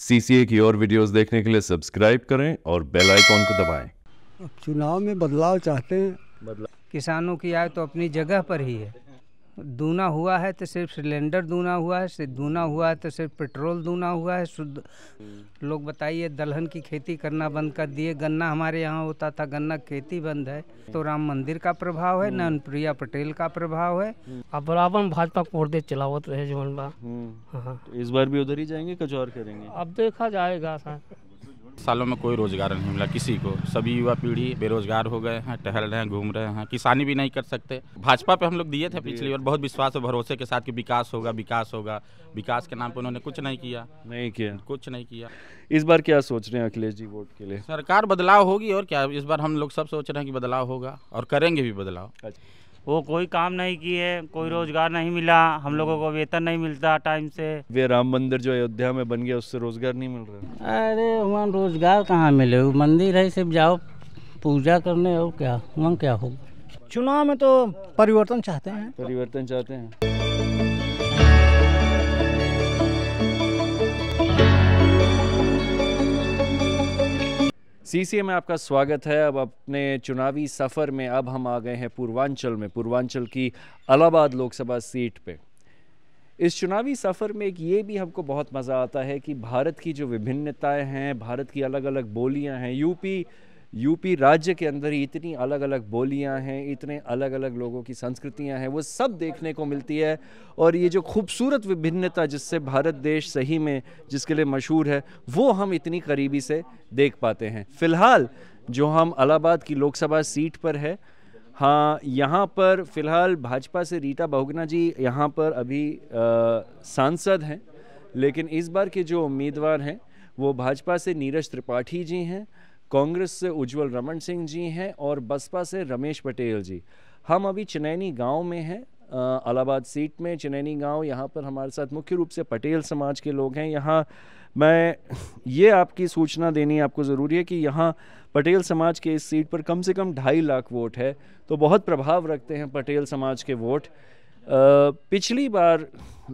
CCA की और videos देखने के लिए सब्सक्राइब करें और बेल आइकॉन को दबाएं। अब चुनाव में बदलाव चाहते हैं किसानों की आय तो अपनी जगह पर ही है दूना हुआ है तो सिर्फ सिलेंडर दूना हुआ है सिर्फ दूना हुआ है तो सिर्फ पेट्रोल दूना हुआ है शुद्ध हम्म। लोग बताइए दलहन की खेती करना बंद कर दिए गन्ना हमारे यहाँ होता था गन्ना खेती बंद है तो राम मंदिर का प्रभाव है हम्म। न अनुप्रिया पटेल का प्रभाव है हम्म। अब बराबर भाजपा को दे चलावत रहे जोन बा हाँ। तो इस बार भी उधर ही जाएंगे कुछ और करेंगे अब देखा जाएगा सालों में कोई रोजगार नहीं मिला किसी को सभी युवा पीढ़ी बेरोजगार हो गए हैं टहल रहे हैं घूम रहे हैं किसानी भी नहीं कर सकते भाजपा पे हम लोग दिए थे पिछली बार बहुत विश्वास और भरोसे के साथ कि विकास होगा विकास होगा विकास के नाम पर उन्होंने कुछ नहीं किया नहीं किया कुछ नहीं किया इस बार क्या सोच रहे हैं अखिलेश जी वोट के लिए सरकार बदलाव होगी और क्या इस बार हम लोग सब सोच रहे हैं कि बदलाव होगा और करेंगे भी बदलाव अच्छा। वो कोई काम नहीं किए कोई हम्म। रोजगार नहीं मिला हम लोगों हम्म। को वेतन नहीं मिलता टाइम से वे राम मंदिर जो अयोध्या में बन गया उससे रोजगार नहीं मिल रहा अरे वहाँ रोजगार कहाँ मिले वो मंदिर है सिर्फ जाओ पूजा करने और क्या वहाँ क्या होगा चुनाव में तो परिवर्तन चाहते हैं परिवर्तन चाहते हैं सीसीए में आपका स्वागत है अब अपने चुनावी सफ़र में अब हम आ गए हैं पूर्वांचल में पूर्वांचल की अलाहाबाद लोकसभा सीट पे इस चुनावी सफ़र में एक ये भी हमको बहुत मज़ा आता है कि भारत की जो विभिन्नताएं हैं भारत की अलग अलग बोलियां हैं यूपी यूपी राज्य के अंदर ही इतनी अलग अलग बोलियां हैं इतने अलग अलग लोगों की संस्कृतियां हैं वो सब देखने को मिलती है और ये जो खूबसूरत विभिन्नता जिससे भारत देश सही में जिसके लिए मशहूर है वो हम इतनी करीबी से देख पाते हैं फ़िलहाल जो हम अलाहाबाद की लोकसभा सीट पर है हाँ यहाँ पर फ़िलहाल भाजपा से रीता बहुगना जी यहाँ पर अभी आ, सांसद हैं लेकिन इस बार के जो उम्मीदवार हैं वो भाजपा से नीरज त्रिपाठी जी हैं कांग्रेस से उज्जवल रमन सिंह जी हैं और बसपा से रमेश पटेल जी हम अभी चनैनी गांव में हैं अलाहाबाद सीट में चनैनी गांव यहाँ पर हमारे साथ मुख्य रूप से पटेल समाज के लोग हैं यहाँ मैं ये आपकी सूचना देनी आपको ज़रूरी है कि यहाँ पटेल समाज के इस सीट पर कम से कम ढाई लाख वोट है तो बहुत प्रभाव रखते हैं पटेल समाज के वोट पिछली बार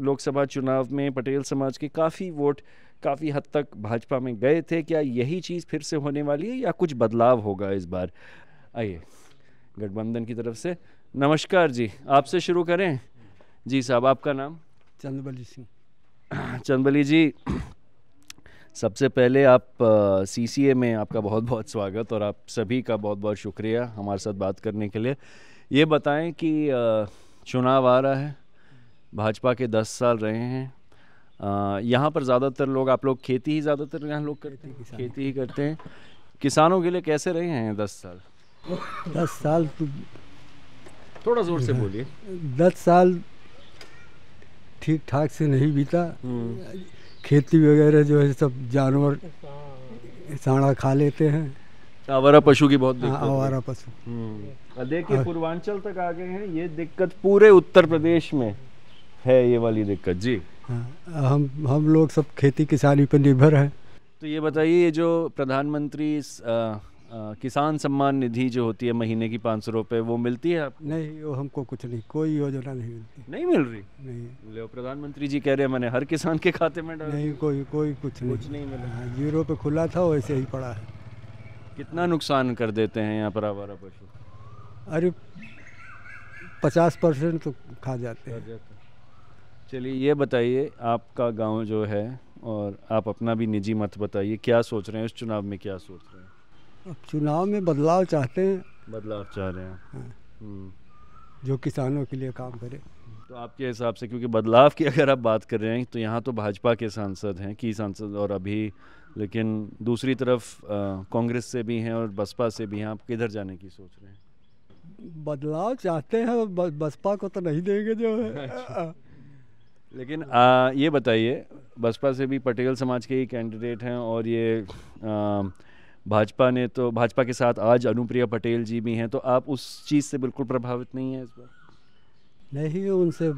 लोकसभा चुनाव में पटेल समाज के काफ़ी वोट काफ़ी हद तक भाजपा में गए थे क्या यही चीज़ फिर से होने वाली है या कुछ बदलाव होगा इस बार आइए गठबंधन की तरफ से नमस्कार जी आपसे शुरू करें जी साहब आपका नाम चंदबली सिंह चंदबली जी सबसे पहले आप सी सी ए में आपका बहुत बहुत स्वागत और आप सभी का बहुत बहुत शुक्रिया हमारे साथ बात करने के लिए ये बताएं कि चुनाव आ रहा है भाजपा के दस साल रहे हैं यहाँ पर ज़्यादातर लोग आप लोग खेती ही ज़्यादातर यहाँ लोग करते हैं खेती ही करते हैं किसानों के लिए कैसे रहे हैं दस साल दस साल तो थोड़ा ज़ोर से बोलिए दस साल ठीक ठाक से नहीं बीता हम्म। खेती वगैरह जो है सब जानवर साड़ा खा लेते हैं आवारा पशु की बहुत हाँ, दिक्कत आवारा पशु हम्म। देखिए पूर्वांचल तक आ गए हैं ये दिक्कत पूरे उत्तर प्रदेश में है ये वाली दिक्कत जी हाँ, हम हम लोग सब खेती किसानी पर निर्भर हैं तो ये बताइए ये जो प्रधानमंत्री किसान सम्मान निधि जो होती है महीने की पाँच सौ रुपये वो मिलती है आपको? नहीं वो हमको कुछ नहीं कोई योजना नहीं मिलती नहीं मिल रही नहीं ले प्रधानमंत्री जी कह रहे हैं मैंने हर किसान के खाते में डाल नहीं कोई कोई कुछ नहीं कुछ नहीं मिला हाँ, जीरो पे खुला था वैसे ही पड़ा है कितना नुकसान कर देते हैं यहाँ पर आवारा पशु अरे पचास परसेंट तो खा जाते हैं चलिए ये बताइए आपका गांव जो है और आप अपना भी निजी मत बताइए क्या सोच रहे हैं उस चुनाव में क्या सोच रहे हैं अब चुनाव में बदलाव चाहते हैं बदलाव चाह रहे हैं हाँ। हम्म। जो किसानों के लिए काम करे तो आपके हिसाब से क्योंकि बदलाव की अगर आप बात कर रहे हैं तो यहाँ तो भाजपा के सांसद हैं की सांसद और अभी लेकिन दूसरी तरफ कांग्रेस से भी हैं और बसपा से भी हैं आप किधर जाने की सोच रहे हैं बदलाव चाहते हैं बसपा को तो नहीं देंगे जो है अच्छा। लेकिन आ, ये बताइए बसपा से भी पटेल समाज के ही कैंडिडेट हैं और ये आ, भाजपा ने तो भाजपा के साथ आज अनुप्रिया पटेल जी भी हैं तो आप उस चीज़ से बिल्कुल प्रभावित नहीं हैं इस बार नहीं उनसे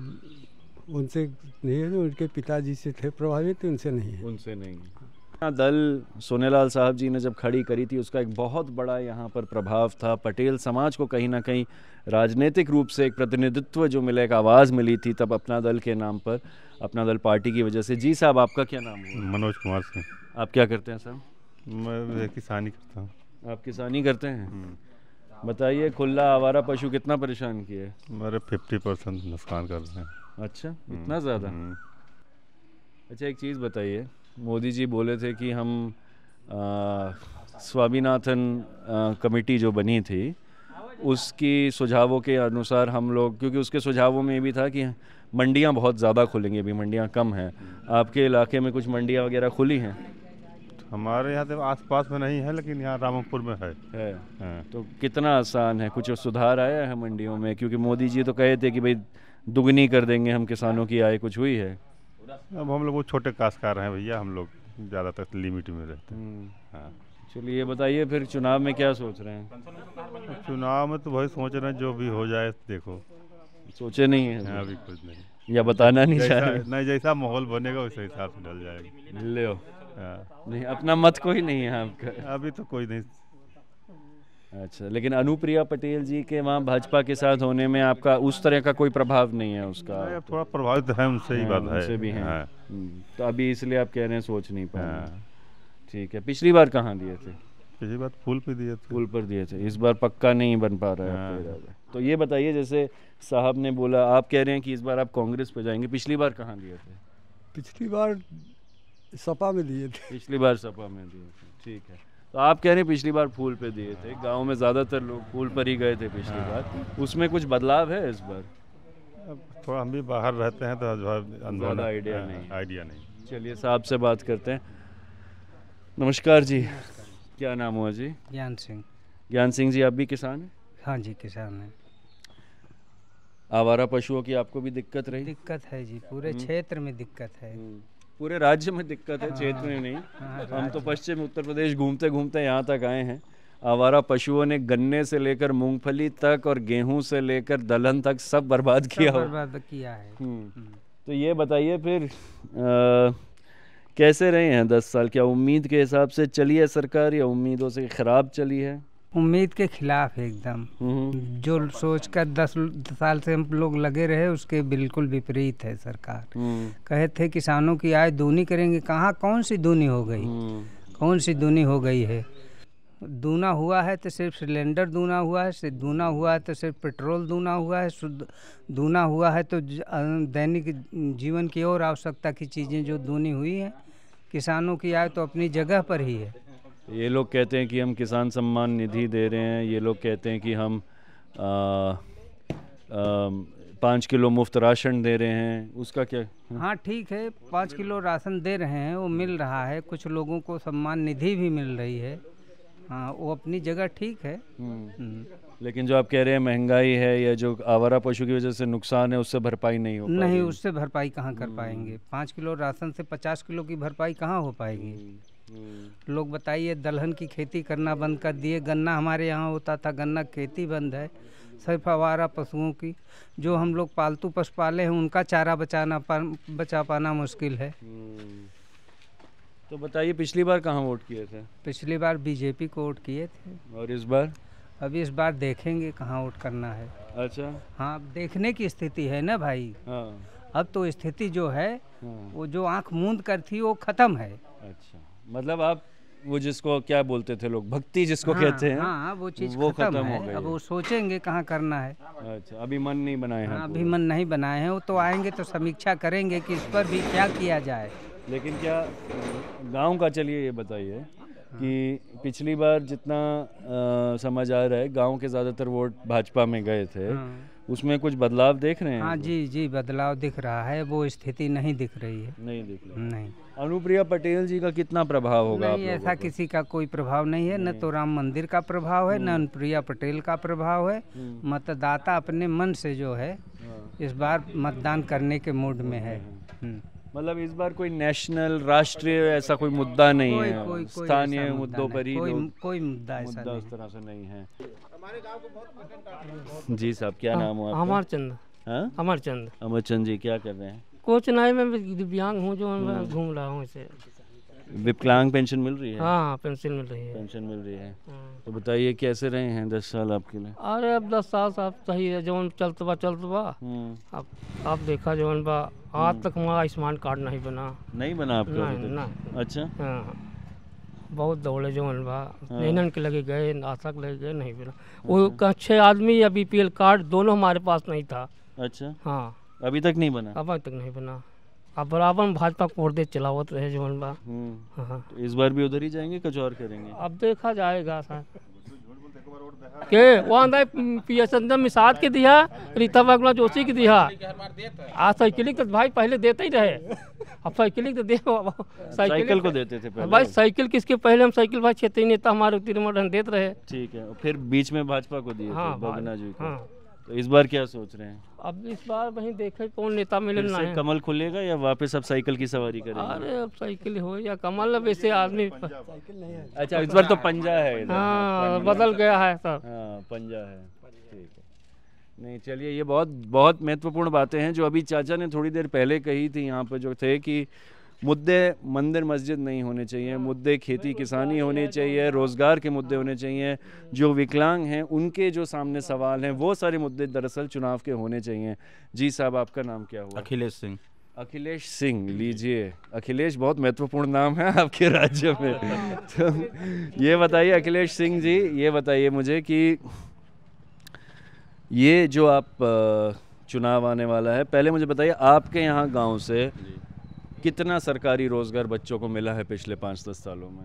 उनसे नहीं उनके पिताजी से थे प्रभावित उनसे नहीं उनसे नहीं दल सोनेलाल साहब जी ने जब खड़ी करी थी उसका एक बहुत बड़ा यहाँ पर प्रभाव था पटेल समाज को कहीं ना कहीं राजनीतिक रूप से एक प्रतिनिधित्व जो मिला एक आवाज़ मिली थी तब अपना दल के नाम पर अपना दल पार्टी की वजह से जी साहब आपका क्या नाम है मनोज कुमार सिंह आप क्या करते हैं सर मैं किसानी करता हूँ आप किसानी करते हैं बताइए खुला आवारा पशु कितना परेशान किया है मेरे फिफ्टी परसेंट नुकसान कर रहे हैं अच्छा इतना ज़्यादा हम्म। अच्छा एक चीज़ बताइए मोदी जी बोले थे कि हम स्वामीनाथन कमेटी जो बनी थी उसकी सुझावों के अनुसार हम लोग क्योंकि उसके सुझावों में ये भी था कि मंडियाँ बहुत ज़्यादा खुलेंगी अभी मंडियाँ कम हैं आपके इलाके में कुछ मंडियाँ वगैरह खुली हैं हमारे यहाँ तो आस पास में नहीं है लेकिन यहाँ रामपुर में है, है।, है। हाँ। तो कितना आसान है कुछ सुधार आया है मंडियों में क्योंकि मोदी जी तो कहे थे कि भाई दुगनी कर देंगे हम किसानों की आय कुछ हुई है अब हम लोग वो छोटे काशकार हैं भैया हम लोग ज़्यादातर लिमिट में रहते हैं हम्म। हाँ चलिए बताइए फिर चुनाव में क्या सोच रहे हैं चुनाव में तो वही सोच रहे हैं जो भी हो जाए देखो सोचे नहीं है अभी कुछ नहीं या बताना नहीं चाह रहे नहीं जैसा माहौल बनेगा उस हिसाब से डल जाएगा ले हाँ। नहीं अपना मत कोई नहीं है आपका अभी तो कोई नहीं अच्छा लेकिन अनुप्रिया पटेल जी के वहाँ भाजपा के साथ होने में आपका उस तरह का कोई प्रभाव नहीं है उसका थोड़ा प्रभावित है उनसे ही बात है भी है हाँ। हम्म, तो अभी इसलिए आप कह रहे हैं सोच नहीं पाए हाँ। ठीक है पिछली बार कहाँ दिए थे पिछली बार फूल पे दिए थे फूल पर दिए थे इस बार पक्का नहीं बन पा रहा है हाँ। तो ये बताइए जैसे साहब ने बोला आप कह रहे हैं कि इस बार आप कांग्रेस पे जाएंगे पिछली बार कहाँ दिए थे पिछली बार सपा में दिए थे पिछली बार सपा में दिए थे ठीक है तो आप कह रहे हैं पिछली बार फूल पे दिए थे गांव में ज़्यादातर लोग फूल पर ही गए थे पिछली हाँ। बार उसमें कुछ बदलाव है इस बार थोड़ा तो हम भी बाहर रहते हैं तो ज़्यादा आइडिया हाँ, नहीं आइडिया नहीं चलिए साहब से बात करते हैं नमस्कार जी क्या नाम हुआ जी ज्ञान सिंह ज्ञान सिंह जी आप भी किसान हैं हाँ जी किसान हैं आवारा पशुओं की आपको भी दिक्कत रही दिक्कत है जी पूरे हम्म। क्षेत्र में दिक्कत है हम्म। पूरे राज्य में दिक्कत है क्षेत्र में नहीं हाँ, हाँ, हम तो पश्चिम उत्तर प्रदेश घूमते घूमते यहाँ तक आए हैं आवारा पशुओं ने गन्ने से लेकर मूंगफली तक और गेहूं से लेकर दलहन तक सब बर्बाद सब किया बर्बाद किया है हम्म। हम्म। तो ये बताइए फिर आ, कैसे रहे हैं दस साल क्या उम्मीद के हिसाब से चली है सरकार या उम्मीदों से ख़राब चली है उम्मीद के खिलाफ है एकदम हम्म। जो सोच कर दस साल से हम लोग लगे रहे उसके बिल्कुल विपरीत है सरकार हम्म। कहे थे किसानों की आय दूनी करेंगे कहाँ कौन सी दूनी हो गई हम्म। कौन सी दूनी हो गई है दूना हुआ है तो सिर्फ सिलेंडर दूना हुआ है सिर्फ दूना हुआ है तो सिर्फ पेट्रोल दूना हुआ है शुद्ध दूना हुआ है तो दैनिक जीवन की और आवश्यकता की चीज़ें जो दूनी हुई हैं किसानों की आय तो अपनी जगह पर ही है ये लोग कहते हैं कि हम किसान सम्मान निधि दे रहे हैं ये लोग कहते हैं कि हम आ, आ, पाँच किलो मुफ्त राशन दे रहे हैं उसका क्या हाँ ठीक है पाँच किलो राशन दे रहे हैं वो मिल रहा है कुछ लोगों को सम्मान निधि भी मिल रही है हाँ वो अपनी जगह ठीक है हम्म। हम्म। लेकिन जो आप कह रहे हैं महंगाई है या जो आवारा पशु की वजह से नुकसान है उससे भरपाई नहीं हो नहीं उससे भरपाई कहाँ कर हम्म। पाएंगे पाँच किलो राशन से पचास किलो की भरपाई कहाँ हो पाएगी लोग बताइए दलहन की खेती करना बंद कर दिए गन्ना हमारे यहाँ होता था गन्ना खेती बंद है सिर्फ आवारा पशुओं की जो हम लोग पालतू पशु पाले हैं उनका चारा बचाना पा, बचा पाना मुश्किल है तो बताइए पिछली बार कहाँ वोट किए थे पिछली बार बीजेपी को वोट किए थे और इस बार अभी इस बार देखेंगे कहाँ वोट करना है अच्छा हाँ देखने की स्थिति है ना भाई हाँ। अब तो स्थिति जो है हाँ। वो जो आंख मूंद कर थी वो खत्म है अच्छा मतलब आप वो जिसको क्या बोलते थे लोग भक्ति जिसको हाँ, कहते हैं हाँ, वो चीज वो खत्म हो गई अब वो सोचेंगे कहाँ करना है अच्छा अभी मन नहीं बनाए हैं हाँ, अभी मन नहीं बनाए हैं वो तो आएंगे तो समीक्षा करेंगे कि इस पर भी क्या किया जाए लेकिन क्या गांव का चलिए ये बताइए कि पिछली बार जितना आ, समझ आ रहा है गांव के ज़्यादातर वोट भाजपा में गए थे हाँ। उसमें कुछ बदलाव देख रहे हैं हाँ जी जी बदलाव दिख रहा है वो स्थिति नहीं दिख रही है नहीं दिख रही नहीं अनुप्रिया पटेल जी का कितना प्रभाव होगा नहीं ऐसा किसी का कोई प्रभाव नहीं है न तो राम मंदिर का प्रभाव है न हम्म। अनुप्रिया पटेल का प्रभाव है हम्म। मतदाता अपने मन से जो है हाँ। इस बार मतदान करने के मूड में है हम्म। मतलब इस बार कोई नेशनल राष्ट्रीय ऐसा कोई मुद्दा नहीं कोई, है कोई, स्थानीय मुद्दों पर ही कोई, मुद्दा ऐसा उस तरह से नहीं है जी साहब क्या हाँ, नाम हुआ अमर हाँ? चंद अमर चंद अमर चंद जी क्या कर रहे हैं कुछ नहीं मैं दिव्यांग हूँ जो मैं हम्म। घूम रहा हूँ इसे विकलांग पेंशन मिल रही है हाँ पेंशन मिल रही है पेंशन मिल रही है हाँ। तो बताइए कैसे रहे हैं दस साल आपके लिए अरे अब दस साल साहब सही है जो चलत बा चलत बा अब हम्म। आप देखा जो बा आज हम्म। तक हमारा आयुष्मान कार्ड नहीं बना नहीं बना आपका नहीं, नहीं। अच्छा हाँ बहुत दौड़े जो बा मेहनत हाँ। के लगे गए आशा के लगे गए नहीं बना वो छः अच्छा। आदमी या बी कार्ड दोनों हमारे पास नहीं था अच्छा हाँ अभी तक नहीं बना अभी तक नहीं बना अब बराबर भाजपा को वोट चलावत रहे जीवन बा हम्म। हाँ, हाँ तो इस बार भी उधर ही जाएंगे कुछ और करेंगे अब देखा जाएगा सर के वो आंदा पी एस चंद्र मिसाद के दिया रीता बगला जोशी के दिया आज साइकिल तो भाई पहले देते ही रहे अब साइकिल तो दे साइकिल को देते थे पहले भाई साइकिल किसके पहले हम साइकिल भाई क्षेत्रीय नेता हमारे तिरमोडन देते रहे ठीक है फिर बीच में भाजपा को दिए हाँ, बगना जी को हाँ। तो इस बार क्या सोच रहे हैं अब इस बार वहीं देखे कौन नेता मिलना है कमल खुलेगा या वापस अब साइकिल की सवारी करेंगे अरे अब साइकिल हो या कमल अब ऐसे आदमी अच्छा इस बार तो पंजा है हाँ बदल गया है सर हाँ, पंजा है ठीक है नहीं चलिए ये बहुत बहुत महत्वपूर्ण बातें हैं जो अभी चाचा ने थोड़ी देर पहले कही थी यहाँ पर जो थे कि मुद्दे मंदिर मस्जिद नहीं होने चाहिए मुद्दे खेती किसानी होने चाहिए रोज़गार के मुद्दे होने चाहिए जो विकलांग हैं उनके जो सामने सवाल हैं वो सारे मुद्दे दरअसल चुनाव के होने चाहिए जी साहब आपका नाम क्या हुआ अखिलेश सिंह अखिलेश सिंह लीजिए अखिलेश बहुत महत्वपूर्ण नाम है आपके राज्य में तो ये बताइए अखिलेश सिंह जी ये बताइए मुझे कि ये जो आप चुनाव आने वाला है पहले मुझे बताइए आपके यहाँ गांव से कितना सरकारी रोज़गार बच्चों को मिला है पिछले पाँच दस सालों में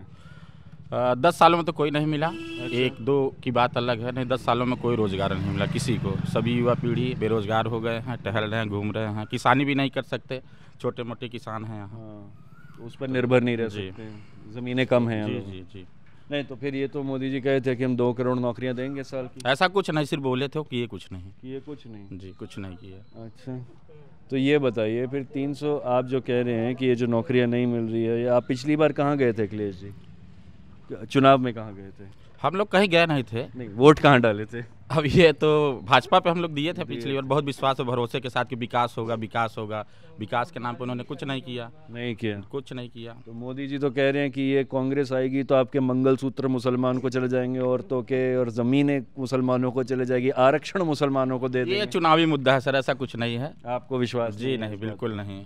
आ, दस सालों में तो कोई नहीं मिला अच्छा। एक दो की बात अलग है नहीं दस सालों में कोई रोज़गार नहीं मिला किसी को सभी युवा पीढ़ी बेरोज़गार हो गए हैं टहल रहे हैं घूम रहे हैं किसानी भी नहीं कर सकते छोटे मोटे किसान हैं यहाँ हाँ, तो उस पर निर्भर नहीं रह सकते ज़मीनें कम हैं जी जी जी नहीं तो फिर ये तो मोदी जी कहे थे कि हम दो करोड़ नौकरियां देंगे साल की ऐसा कुछ नहीं सिर्फ बोले थे कि ये कुछ नहीं ये कुछ नहीं जी कुछ नहीं किया अच्छा तो ये बताइए फिर 300 आप जो कह रहे हैं कि ये जो नौकरियां नहीं मिल रही है आप पिछली बार कहाँ गए थे अखिलेश जी चुनाव में कहाँ गए थे हम लोग कहीं गए नहीं थे नहीं वोट कहाँ डाले थे अब ये तो भाजपा पे हम लोग दिए थे पिछली बार बहुत विश्वास और भरोसे के साथ कि विकास होगा विकास होगा विकास के नाम पे उन्होंने कुछ नहीं किया नहीं किया कुछ नहीं किया तो मोदी जी तो कह रहे हैं कि ये कांग्रेस आएगी तो आपके मंगलसूत्र मुसलमान को चले जाएंगे औरतों के और जमीने मुसलमानों को चले जाएगी आरक्षण मुसलमानों को दे ये चुनावी मुद्दा है सर ऐसा कुछ नहीं है आपको विश्वास जी नहीं बिल्कुल नहीं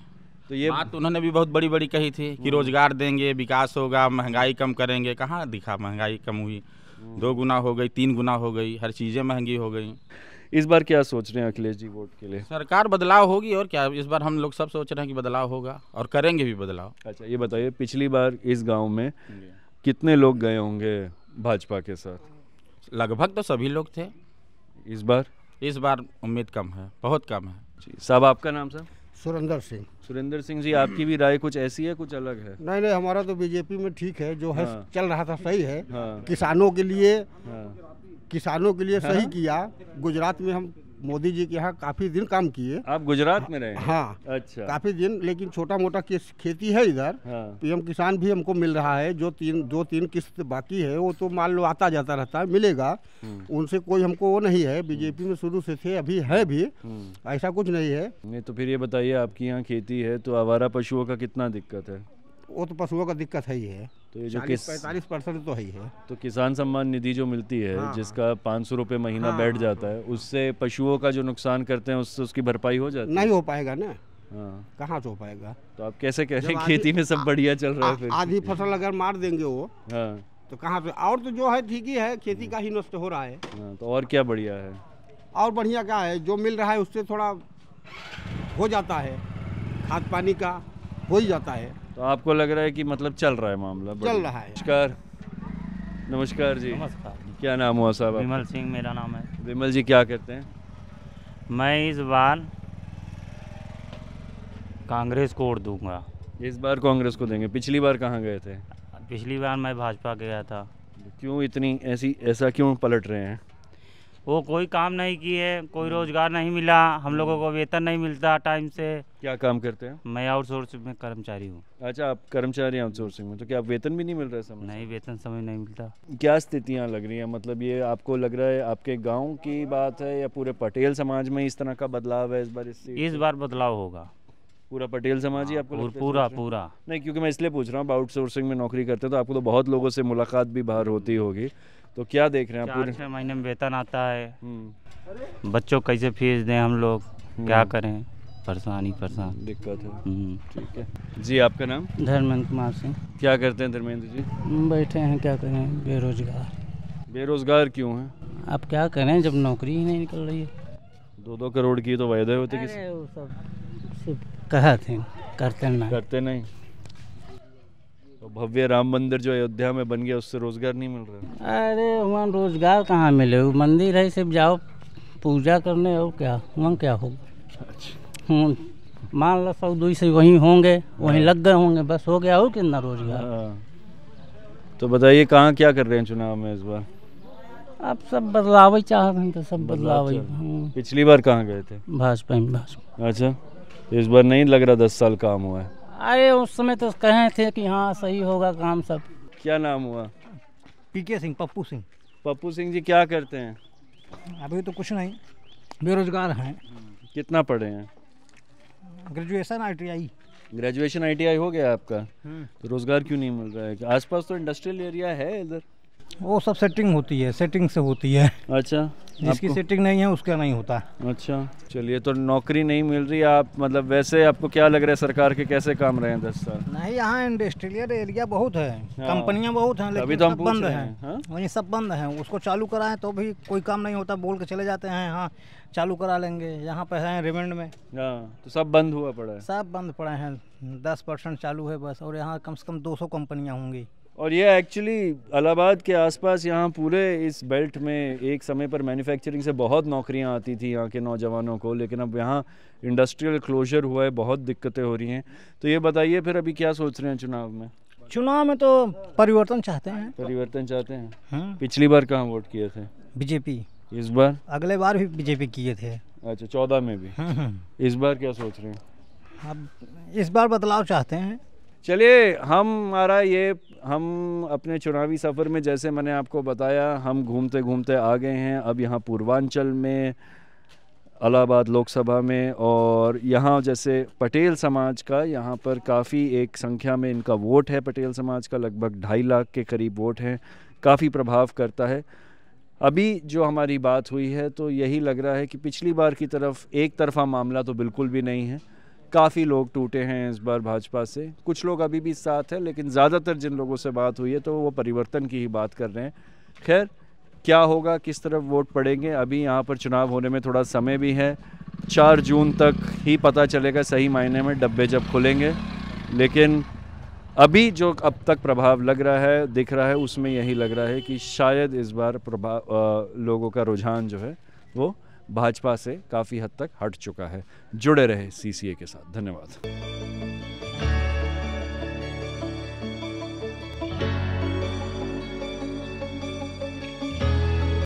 तो ये बात उन्होंने भी बहुत बड़ी बड़ी कही थी कि हम्म। रोजगार देंगे विकास होगा महंगाई कम करेंगे कहाँ दिखा महंगाई कम हुई दो गुना हो गई तीन गुना हो गई हर चीज़ें महंगी हो गई इस बार क्या सोच रहे हैं अखिलेश जी वोट के लिए सरकार बदलाव होगी और क्या इस बार हम लोग सब सोच रहे हैं कि बदलाव होगा और करेंगे भी बदलाव अच्छा ये बताइए पिछली बार इस गांव में कितने लोग गए होंगे भाजपा के साथ लगभग तो सभी लोग थे इस बार इस बार उम्मीद कम है बहुत कम है जी साहब आपका नाम सर सुरेंद्र सिंह सुरेंद्र सिंह जी आपकी भी राय कुछ ऐसी है कुछ अलग है नहीं नहीं हमारा तो बीजेपी में ठीक है जो है हाँ। चल रहा था सही है हाँ। किसानों के लिए हाँ। किसानों के लिए सही हाँ। किया गुजरात में हम मोदी जी के यहाँ काफ़ी दिन काम किए आप गुजरात में रहे हाँ अच्छा काफ़ी दिन लेकिन छोटा मोटा खेती है इधर हाँ। पीएम किसान भी हमको मिल रहा है जो तीन दो तीन किस्त बाकी है वो तो मान लो आता जाता रहता है मिलेगा हम्म। उनसे कोई हमको वो नहीं है बीजेपी में शुरू से थे अभी है भी हम्म। ऐसा कुछ नहीं है तो फिर ये बताइए आपकी यहाँ खेती है तो आवारा पशुओं का कितना दिक्कत है वो तो पशुओं का दिक्कत है ही है तो ये जो पैंतालीस परसेंट तो है ही है तो किसान सम्मान निधि जो मिलती है हाँ, जिसका हाँ। पाँच सौ रुपये महीना हाँ, बैठ हाँ, जाता है हाँ। उससे पशुओं का जो नुकसान करते हैं उससे उसकी भरपाई हो जाती है नहीं हो पाएगा ना हाँ। कहाँ से हो पाएगा तो आप कैसे कह रहे हैं खेती में सब बढ़िया चल रहा है आधी फसल अगर मार देंगे वो तो कहाँ से और तो जो है ठीक ही है खेती का ही नष्ट हो रहा है तो और क्या बढ़िया है और बढ़िया क्या है जो मिल रहा है उससे थोड़ा हो जाता है खाद पानी का हो ही जाता है तो आपको लग रहा है कि मतलब चल रहा है मामला चल रहा है नमस्कार नमस्कार जी नमस्कार क्या नाम हुआ साहब विमल सिंह मेरा नाम है विमल जी क्या कहते हैं मैं इस बार कांग्रेस को वोट दूंगा इस बार कांग्रेस को देंगे पिछली बार कहाँ गए थे पिछली बार मैं भाजपा गया था क्यों इतनी ऐसी ऐसा क्यों पलट रहे हैं वो कोई काम नहीं किए कोई हम्म। रोजगार नहीं मिला हम लोगों हम्म। को वेतन नहीं मिलता टाइम से क्या काम करते हैं मैं आउटसोर्स में कर्मचारी हूँ अच्छा आप कर्मचारी आउटसोर्सिंग में तो क्या वेतन भी नहीं मिल रहा है समय नहीं वेतन समय नहीं मिलता क्या स्थितियाँ लग रही हैं मतलब ये आपको लग रहा है आपके गाँव की बात है या पूरे पटेल समाज में इस तरह का बदलाव है इस बार इस बार बदलाव होगा पूरा पटेल समाज ही हाँ, आपको पूर, पूरा पूरा नहीं क्योंकि मैं इसलिए पूछ रहा हूँ आउटसोर्सिंग में नौकरी करते हैं तो आपको तो बहुत लोगों से मुलाकात भी बाहर होती होगी तो क्या देख रहे हैं आप पूरे छः महीने में वेतन आता है हम्म। बच्चों कैसे फीस दें हम लोग हम्म। क्या करें परेशानी परेशान दिक्कत है हम्म। ठीक है जी आपका नाम धर्मेंद्र कुमार सिंह क्या करते हैं धर्मेंद्र जी बैठे हैं क्या करें बेरोजगार बेरोजगार क्यों हैं आप क्या करें जब नौकरी ही नहीं निकल रही है दो दो करोड़ की तो वायदे होते किसी सब कहा थे करते नहीं करते नहीं तो भव्य राम मंदिर जो अयोध्या में बन गया उससे रोजगार नहीं मिल रहा अरे वहाँ रोजगार कहाँ मिले वो मंदिर है सिर्फ जाओ पूजा करने और क्या वहाँ क्या हो अच्छा। हम्म, मान लो सौ दुई से वहीं होंगे वहीं लग गए होंगे बस हो गया और कितना रोजगार हाँ। तो बताइए कहाँ क्या कर रहे हैं चुनाव में इस बार आप सब बदलाव ही चाह रहे हैं तो सब बदलाव ही हम्म। पिछली बार कहाँ गए थे भाजपा में भाजपा अच्छा इस बार नहीं लग रहा दस साल काम हुआ है अरे उस समय तो कहे थे कि हाँ सही होगा काम सब क्या नाम हुआ पीके सिंह पप्पू सिंह पप्पू सिंह जी क्या करते हैं अभी तो कुछ नहीं बेरोजगार हैं कितना पढ़े हैं ग्रेजुएशन आई ग्रेजुएशन आई हो गया आपका हम्म। तो रोज़गार क्यों नहीं मिल रहा है आसपास तो इंडस्ट्रियल एरिया है इधर वो सब सेटिंग होती है सेटिंग से होती है अच्छा जिसकी सेटिंग नहीं है उसका नहीं होता अच्छा चलिए तो नौकरी नहीं मिल रही आप मतलब वैसे आपको क्या लग रहा है सरकार के कैसे काम रहे हैं दस साल नहीं यहाँ इंडस्ट्रियल एरिया बहुत है कंपनियाँ बहुत हैं लेकिन तो हाँ? सब बंद है। वही सब बंद है उसको चालू कराए तो भी कोई काम नहीं होता बोल के चले जाते हैं हाँ चालू करा लेंगे यहाँ पे है रेमेंड में हाँ, तो सब बंद हुआ पड़ा है सब बंद पड़े हैं दस परसेंट चालू है बस और यहाँ कम से कम दो सौ कंपनियाँ होंगी और ये एक्चुअली इलाहाबाद के आसपास यहाँ पूरे इस बेल्ट में एक समय पर मैन्युफैक्चरिंग से बहुत नौकरियाँ आती थी यहाँ के नौजवानों को लेकिन अब यहाँ इंडस्ट्रियल क्लोजर हुआ है बहुत दिक्कतें हो रही हैं तो ये बताइए फिर अभी क्या सोच रहे हैं चुनाव में चुनाव में तो परिवर्तन चाहते हैं परिवर्तन चाहते हैं हा? पिछली बार कहाँ वोट किए थे बीजेपी इस बार अगले बार भी बीजेपी किए थे अच्छा चौदह में भी हाँ, हाँ। इस बार क्या सोच रहे हैं अब इस बार बदलाव चाहते हैं चलिए हमारा ये हम अपने चुनावी सफ़र में जैसे मैंने आपको बताया हम घूमते घूमते आ गए हैं अब यहाँ पूर्वांचल में अलाहाबाद लोकसभा में और यहाँ जैसे पटेल समाज का यहाँ पर काफ़ी एक संख्या में इनका वोट है पटेल समाज का लगभग ढाई लाख के करीब वोट हैं काफ़ी प्रभाव करता है अभी जो हमारी बात हुई है तो यही लग रहा है कि पिछली बार की तरफ एक तरफा मामला तो बिल्कुल भी नहीं है काफ़ी लोग टूटे हैं इस बार भाजपा से कुछ लोग अभी भी साथ हैं लेकिन ज़्यादातर जिन लोगों से बात हुई है तो वो परिवर्तन की ही बात कर रहे हैं खैर क्या होगा किस तरफ वोट पड़ेंगे अभी यहाँ पर चुनाव होने में थोड़ा समय भी है चार जून तक ही पता चलेगा सही मायने में डब्बे जब खुलेंगे लेकिन अभी जो अब तक प्रभाव लग रहा है दिख रहा है उसमें यही लग रहा है कि शायद इस बार प्रभाव लोगों का रुझान जो है वो भाजपा से काफ़ी हद तक हट चुका है जुड़े रहे सीसीए के साथ धन्यवाद